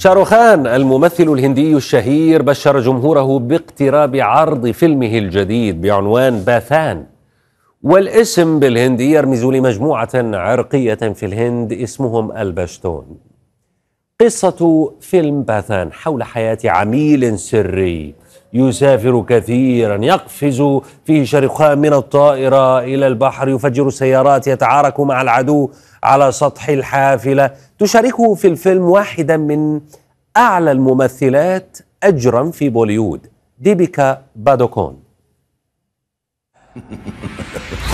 شاروخان الممثل الهندي الشهير بشر جمهوره باقتراب عرض فيلمه الجديد بعنوان باثان والاسم بالهندي يرمز لمجموعة عرقية في الهند اسمهم البشتون قصة فيلم باثان حول حياة عميل سري يسافر كثيرا يقفز فيه شرخان من الطائرة إلى البحر يفجر السيارات يتعارك مع العدو على سطح الحافلة تشاركه في الفيلم واحدا من أعلى الممثلات أجرا في بوليود ديبيكا بادوكون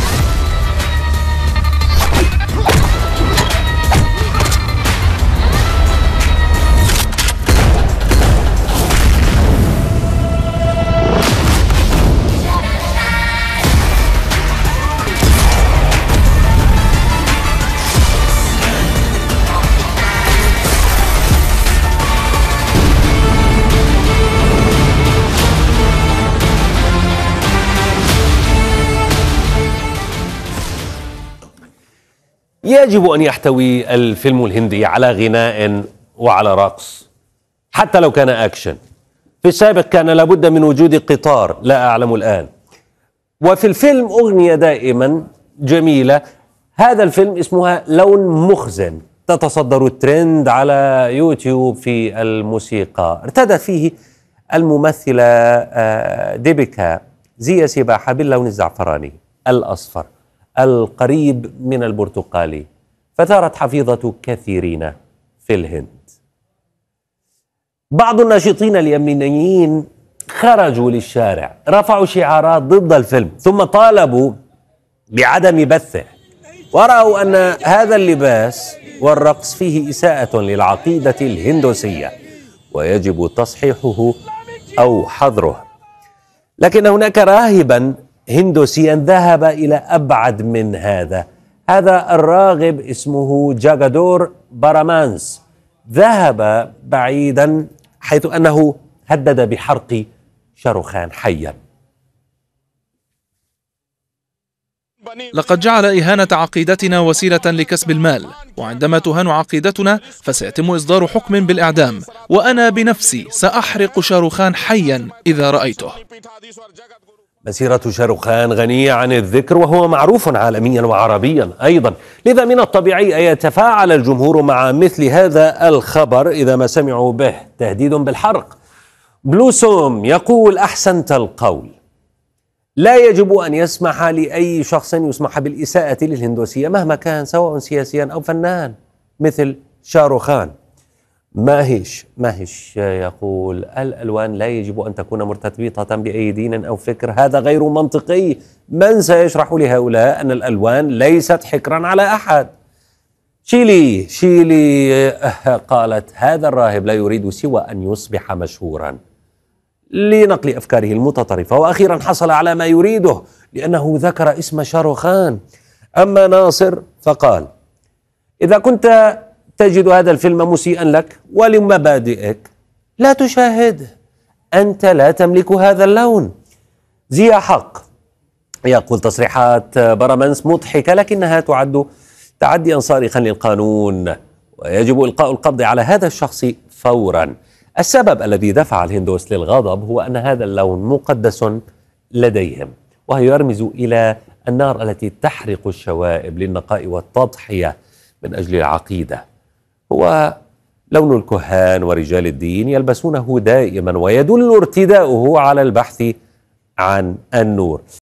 يجب أن يحتوي الفيلم الهندي على غناء وعلى رقص حتى لو كان أكشن في السابق كان لابد من وجود قطار لا أعلم الآن وفي الفيلم أغنية دائما جميلة هذا الفيلم اسمها لون مخزن تتصدر الترند على يوتيوب في الموسيقى ارتدى فيه الممثلة آه، ديبيكا زي سباحة باللون الزعفراني الأصفر القريب من البرتقالي فثارت حفيظة كثيرين في الهند بعض الناشطين اليمينيين خرجوا للشارع رفعوا شعارات ضد الفيلم ثم طالبوا بعدم بثه ورأوا أن هذا اللباس والرقص فيه إساءة للعقيدة الهندوسية ويجب تصحيحه أو حظره لكن هناك راهبا هندوسيا ذهب إلى أبعد من هذا هذا الراغب اسمه جاغادور بارامانس ذهب بعيدا حيث أنه هدد بحرق شاروخان حيا لقد جعل إهانة عقيدتنا وسيلة لكسب المال وعندما تهان عقيدتنا فسيتم إصدار حكم بالإعدام وأنا بنفسي سأحرق شاروخان حيا إذا رأيته مسيرة شاروخان غنية عن الذكر وهو معروف عالميا وعربيا أيضا لذا من الطبيعي أن يتفاعل الجمهور مع مثل هذا الخبر إذا ما سمعوا به تهديد بالحرق بلوسوم يقول أحسنت القول لا يجب أن يسمح لأي شخص يسمح بالإساءة للهندوسية مهما كان سواء سياسيا أو فنان مثل شاروخان ما هيش ما هيش يقول الألوان لا يجب أن تكون مرتبطة بأي دين أو فكر هذا غير منطقي من سيشرح لهؤلاء أن الألوان ليست حكرا على أحد شيلي شيلي قالت هذا الراهب لا يريد سوى أن يصبح مشهورا لنقل أفكاره المتطرفة وأخيرا حصل على ما يريده لأنه ذكر اسم شاروخان أما ناصر فقال إذا كنت تجد هذا الفيلم مسيئا لك ولمبادئك لا تشاهده أنت لا تملك هذا اللون زي حق يقول تصريحات برامنس مضحكة لكنها تعد تعديا صارخا للقانون ويجب إلقاء القبض على هذا الشخص فورا السبب الذي دفع الهندوس للغضب هو أن هذا اللون مقدس لديهم وهو يرمز إلى النار التي تحرق الشوائب للنقاء والتضحية من أجل العقيدة هو لون الكهان ورجال الدين يلبسونه دائما ويدل ارتداؤه على البحث عن النور